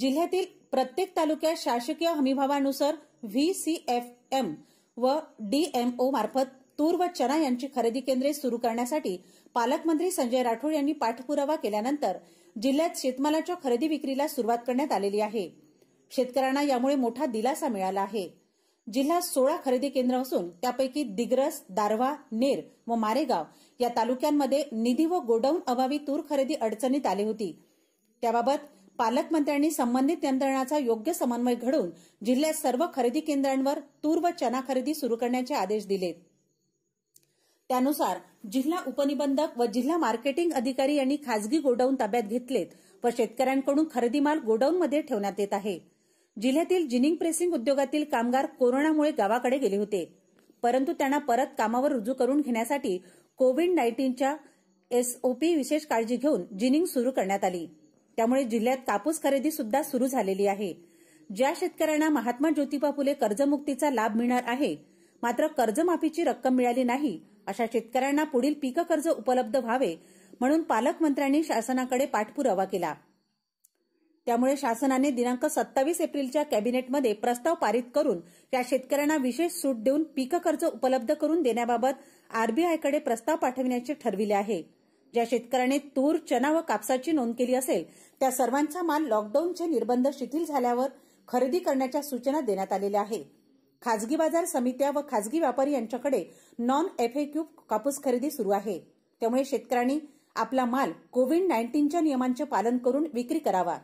जिल्ह्यातील प्रत्येक तालुक्यात शासकीय हमीभावानुसार व्ही सी एफ एम व डीएमओ मार्फत तूर व चना यांची खरेदी केंद्रे सुरू करण्यासाठी पालकमंत्री संजय राठोड यांनी पाठपुरावा केल्यानंतर जिल्ह्यात शेतमालाच्या खरेदी विक्रीला सुरुवात करण्यात आलेली आहे शेतकऱ्यांना यामुळे मोठा दिलासा मिळाला आहे जिल्ह्यात सोळा खरेदी केंद्र असून त्यापैकी दिग्रस दारवा नेर व मारेगाव या तालुक्यांमध्ये निधी व गोडाऊन अभावी तूर खरेदी अडचणीत आली होती त्याबाबत पालकमंत्र्यांनी संबंधित यंत्रणाचा योग्य समन्वय घडून जिल्ह्यात सर्व खरेदी केंद्रांवर तूर व चना खरेदी सुरू करण्याचे आदेश दिलेत त्यानुसार जिल्हा उपनिबंधक व जिल्हा मार्केटिंग अधिकारी यांनी खासगी गोडाऊन ताब्यात घेतलेत व शेतकऱ्यांकडून खरेदी माल गोडाऊनमध्ये ठेवण्यात येत आहे जिल्ह्यातील जिनिंग प्रेसिंग उद्योगातील कामगार कोरोनामुळे गावाकडे गेले होते परंतु त्यांना परत कामावर रुजू करून घेण्यासाठी कोविड नाईन्टीनच्या एसओपी विशेष काळजी घेऊन जिनिंग सुरू करण्यात आली त्यामुळे जिल्ह्यात कापूस खरेदी सुद्धा सुरू झालेली आहे ज्या शेतकऱ्यांना महात्मा ज्योतिबा फुले कर्जमुक्तीचा लाभ मिळणार आहे मात्र कर्जमाफीची रक्कम मिळाली नाही अशा शेतकऱ्यांना पुढील पीक कर्ज उपलब्ध व्हावे म्हणून पालकमंत्र्यांनी शासनाकडे पाठपुरावा केला त्यामुळे शासनाने दिनांक सत्तावीस एप्रिलच्या कॅबिनेटमध्ये प्रस्ताव पारित करून या शेतकऱ्यांना विशेष सूट देऊन पीक कर्ज उपलब्ध करून देण्याबाबत आरबीआयकडे प्रस्ताव पाठविण्याचे ठरविले आहे ज्या शेतकऱ्यांनी तूर चना व कापसाची नोंद केली असेल त्या सर्वांचा माल लॉकडाऊनचे निर्बंध शिथिल झाल्यावर खरेदी करण्याच्या सूचना देण्यात आलेल्या आहे खाजगी बाजार समित्या व खाजगी व्यापारी यांच्याकडे नॉन एफएक्यू कापूस खरेदी सुरू आहे त्यामुळे शेतकऱ्यांनी आपला माल कोविड नाईन्टीनच्या नियमांचे पालन करून विक्री करावा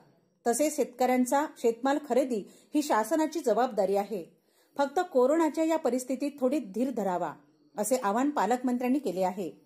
तसेच शेतकऱ्यांचा शेतमाल खरेदी ही शासनाची जबाबदारी आहे फक्त कोरोनाच्या या परिस्थितीत थोडी धीर धरावा असे आवाहन पालकमंत्र्यांनी केले आहे